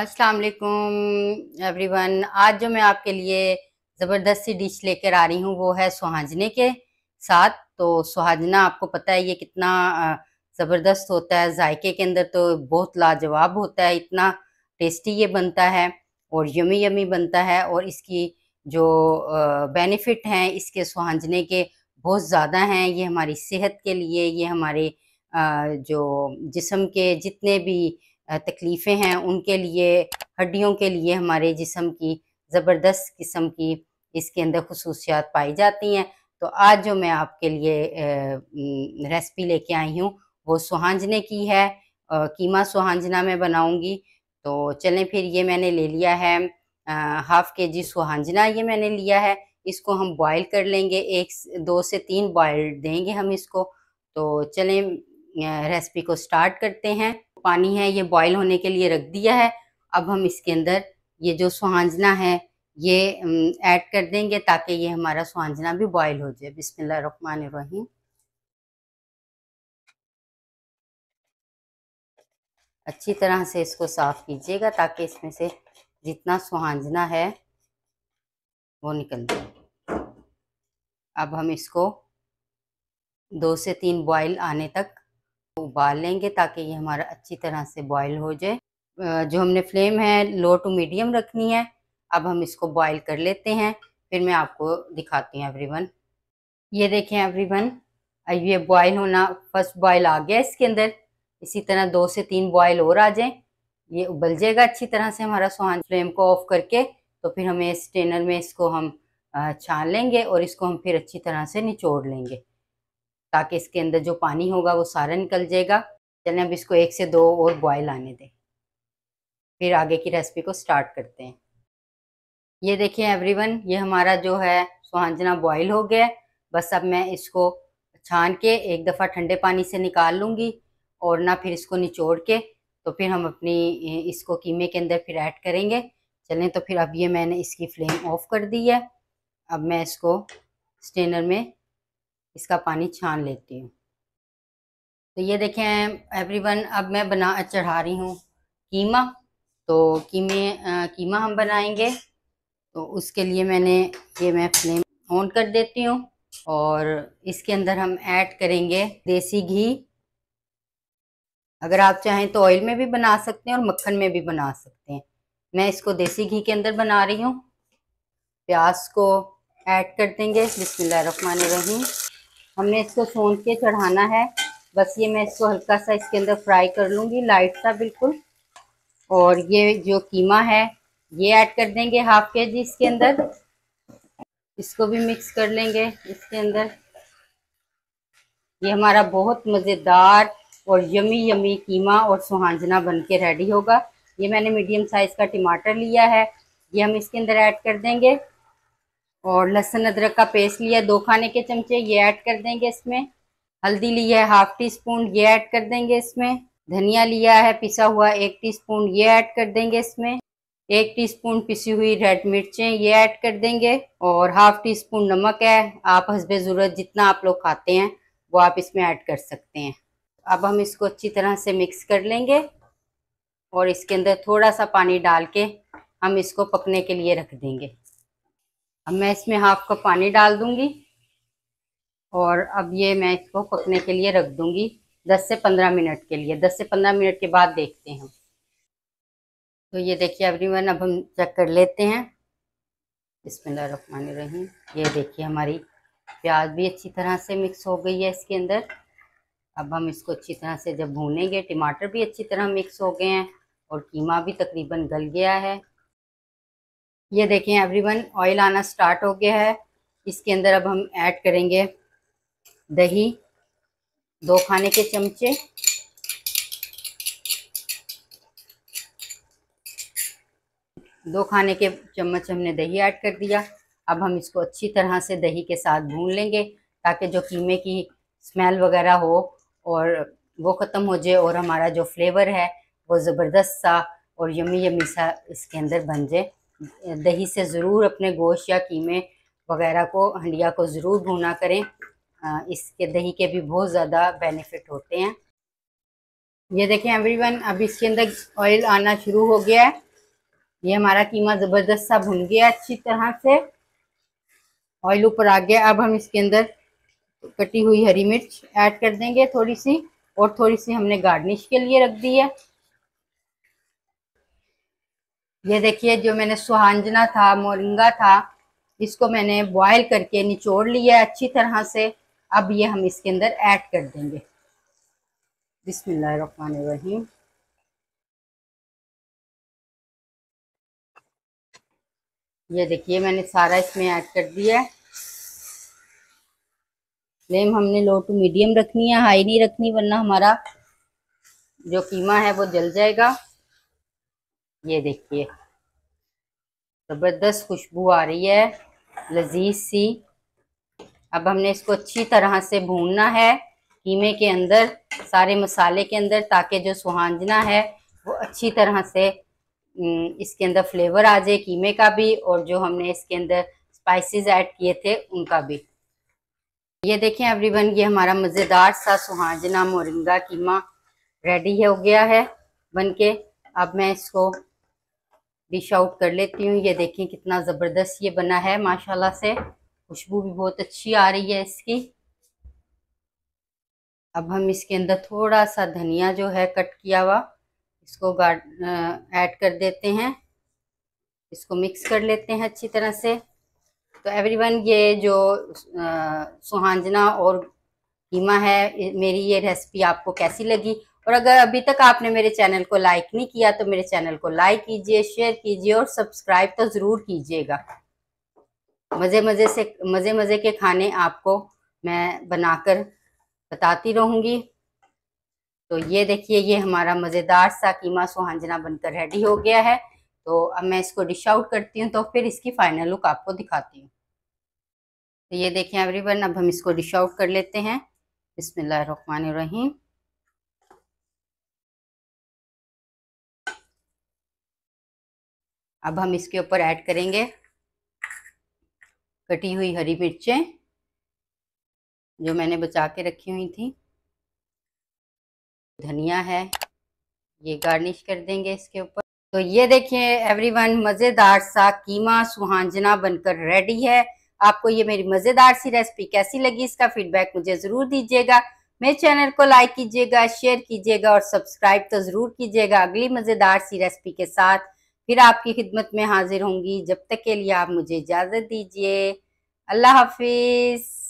अस्सलाम वालेकुम एवरीवन आज जो मैं आपके लिए ज़बरदस्ती डिश लेकर आ रही हूँ वो है सुहाजने के साथ तो सुहाजना आपको पता है ये कितना ज़बरदस्त होता है जायके के अंदर तो बहुत लाजवाब होता है इतना टेस्टी ये बनता है और यमी यमी बनता है और इसकी जो बेनिफिट हैं इसके सुहाजने के बहुत ज़्यादा हैं ये हमारी सेहत के लिए ये हमारे जो जिसम के जितने भी तकलीफ़ें हैं उनके लिए हड्डियों के लिए हमारे जिसम की ज़बरदस्त किस्म की इसके अंदर खसूसियात पाई जाती हैं तो आज जो मैं आपके लिए रेसिपी लेके आई हूँ वो सुहांजने की है कीमा सुहांजना मैं बनाऊँगी तो चलें फिर ये मैंने ले लिया है हाफ़ के जी सुहांजना ये मैंने लिया है इसको हम बॉईल कर लेंगे एक दो से तीन बॉईल देंगे हम इसको तो चलें रेसिपी को स्टार्ट करते हैं पानी है ये बॉईल होने के लिए रख दिया है अब हम इसके अंदर ये जो सुहांजना है ये ऐड कर देंगे ताकि ये हमारा सुहांजना भी बॉईल हो जाए बिस्मिल अच्छी तरह से इसको साफ कीजिएगा ताकि इसमें से जितना सुहांजना है वो निकल जाए अब हम इसको दो से तीन बॉईल आने तक उबाल लेंगे ताकि ये हमारा अच्छी तरह से बॉयल हो जाए जो हमने फ्लेम है लो टू मीडियम रखनी है अब हम इसको बॉयल कर लेते हैं फिर मैं आपको दिखाती हूँ एवरीवन ये देखें एवरीवन ये बॉयल होना फर्स्ट बॉयल आ गया इसके अंदर इसी तरह दो से तीन बॉयल और आ जाए ये उबल जाएगा अच्छी तरह से हमारा सोहान फ्लेम को ऑफ करके तो फिर हमें स्टेनर में इसको हम छान लेंगे और इसको हम फिर अच्छी तरह से निचोड़ लेंगे ताकि इसके अंदर जो पानी होगा वो सारा निकल जाएगा चलें अब इसको एक से दो और बॉयल आने दें फिर आगे की रेसिपी को स्टार्ट करते हैं ये देखिए एवरीवन ये हमारा जो है सुहांजना बॉयल हो गया बस अब मैं इसको छान के एक दफ़ा ठंडे पानी से निकाल लूँगी और ना फिर इसको निचोड़ के तो फिर हम अपनी इसको कीमे के अंदर फिर ऐड करेंगे चलें तो फिर अब ये मैंने इसकी फ्लेम ऑफ कर दी है अब मैं इसको स्टेनर में इसका पानी छान लेती हूँ तो ये देखें एवरीवन अब मैं बना चढ़ा रही हूँ कीमा तो कीमे कीमा हम बनाएंगे तो उसके लिए मैंने ये मैं फ्लेम ऑन कर देती हूँ और इसके अंदर हम ऐड करेंगे देसी घी अगर आप चाहें तो ऑयल में भी बना सकते हैं और मक्खन में भी बना सकते हैं मैं इसको देसी घी के अंदर बना रही हूँ प्याज को ऐड कर देंगे बिस्मिल्लाह रहीम हमने इसको सोन के चढ़ाना है बस ये मैं इसको हल्का सा इसके अंदर फ्राई कर लूँगी लाइट सा बिल्कुल और ये जो कीमा है ये ऐड कर देंगे हाफ के जी इसके अंदर इसको भी मिक्स कर लेंगे इसके अंदर ये हमारा बहुत मज़ेदार और यमी यमी कीमा और सुहांजना बन के रेडी होगा ये मैंने मीडियम साइज़ का टमाटर लिया है ये हम इसके अंदर ऐड कर देंगे और लहसुन अदरक का पेस्ट लिया दो खाने के चमचे ये ऐड कर देंगे इसमें हल्दी लिया है हाफ टी स्पून ये ऐड कर देंगे इसमें धनिया लिया है पिसा हुआ एक टीस्पून ये ऐड कर देंगे इसमें एक टीस्पून पिसी हुई रेड मिर्चें ये ऐड कर देंगे और हाफ टी स्पून नमक है आप हसब ज़रूरत जितना आप लोग खाते हैं वो आप इसमें ऐड कर सकते हैं अब हम इसको अच्छी तरह से मिक्स कर लेंगे और इसके अंदर थोड़ा सा पानी डाल के हम इसको पकने के लिए रख देंगे अब मैं इसमें हाफ कप पानी डाल दूंगी और अब ये मैं इसको पकने के लिए रख दूंगी 10 से 15 मिनट के लिए 10 से 15 मिनट के बाद देखते हैं तो ये देखिए एवरीवन अब हम चेक कर लेते हैं रही ये देखिए हमारी प्याज भी अच्छी तरह से मिक्स हो गई है इसके अंदर अब हम इसको अच्छी तरह से जब भूनेंगे टमाटर भी अच्छी तरह मिक्स हो गए हैं और कीमा भी तकरीबन गल गया है ये देखें एवरीवन ऑयल आना स्टार्ट हो गया है इसके अंदर अब हम ऐड करेंगे दही दो खाने के चमचे दो खाने के चम्मच हमने दही ऐड कर दिया अब हम इसको अच्छी तरह से दही के साथ भून लेंगे ताकि जो कीमे की स्मेल वगैरह हो और वो ख़त्म हो जाए और हमारा जो फ्लेवर है वो ज़बरदस्त सा और यमी यमी सा इसके अंदर बन जाए दही से ज़रूर अपने गोश्त या कीमे वगैरह को हंडिया को ज़रूर भुना करें इसके दही के भी बहुत ज़्यादा बेनिफिट होते हैं ये देखें एवरीवन अब इसके अंदर ऑयल आना शुरू हो गया है ये हमारा कीमा ज़बरदस्त सा भुन गया अच्छी तरह से ऑयल ऊपर आ गया अब हम इसके अंदर कटी हुई हरी मिर्च ऐड कर देंगे थोड़ी सी और थोड़ी सी हमने गार्निश के लिए रख दी है ये देखिए जो मैंने सुहांजना था मोरिंगा था इसको मैंने बॉयल करके निचोड़ लिया अच्छी तरह से अब ये हम इसके अंदर ऐड कर देंगे बिस्मिल्लाहिर्रहमानिर्रहीम ये देखिए मैंने सारा इसमें ऐड कर दिया फ्लेम हमने लो टू मीडियम रखनी है हाई नहीं रखनी वरना हमारा जो कीमा है वो जल जाएगा ये देखिए ज़बरदस्त खुशबू आ रही है लजीज सी अब हमने इसको अच्छी तरह से भूनना है कीमे के अंदर सारे मसाले के अंदर ताकि जो सुहांजना है वो अच्छी तरह से इसके अंदर फ्लेवर आ जाए कीमे का भी और जो हमने इसके अंदर स्पाइसेस ऐड किए थे उनका भी ये देखें एवरीवन ये हमारा मज़ेदार सा सुहाजना मोरिंगा कीमा रेडी हो गया है बनके अब मैं इसको डिश आउट कर लेती हूँ ये देखें कितना ज़बरदस्त ये बना है माशाल्लाह से खुशबू भी बहुत अच्छी आ रही है इसकी अब हम इसके अंदर थोड़ा सा धनिया जो है कट किया हुआ इसको ऐड कर देते हैं इसको मिक्स कर लेते हैं अच्छी तरह से तो एवरीवन ये जो सुहांजना और कीमा है मेरी ये रेसिपी आपको कैसी लगी और अगर अभी तक आपने मेरे चैनल को लाइक नहीं किया तो मेरे चैनल को लाइक कीजिए शेयर कीजिए और सब्सक्राइब तो ज़रूर कीजिएगा मज़े मज़े से मज़े मज़े के खाने आपको मैं बनाकर बताती रहूँगी तो ये देखिए ये हमारा मज़ेदार सा कीमा सुहांजना बनकर रेडी हो गया है तो अब मैं इसको डिश आउट करती हूँ तो फिर इसकी फाइनल लुक आपको दिखाती हूँ तो ये देखिए एवरीवन अब हम इसको डिश आउट कर लेते हैं रहमान रहीम अब हम इसके ऊपर ऐड करेंगे कटी हुई हरी मिर्चें जो मैंने बचा के रखी हुई थी धनिया है ये गार्निश कर देंगे इसके ऊपर तो ये देखिए एवरीवन मज़ेदार सा कीमा सुहांजना बनकर रेडी है आपको ये मेरी मज़ेदार सी रेसिपी कैसी लगी इसका फीडबैक मुझे ज़रूर दीजिएगा मेरे चैनल को लाइक कीजिएगा शेयर कीजिएगा और सब्सक्राइब तो ज़रूर कीजिएगा अगली मज़ेदार सी रेसिपी के साथ फिर आपकी खिदमत में हाजिर होंगी जब तक के लिए आप मुझे इजाज़त दीजिए अल्लाह हाफिज़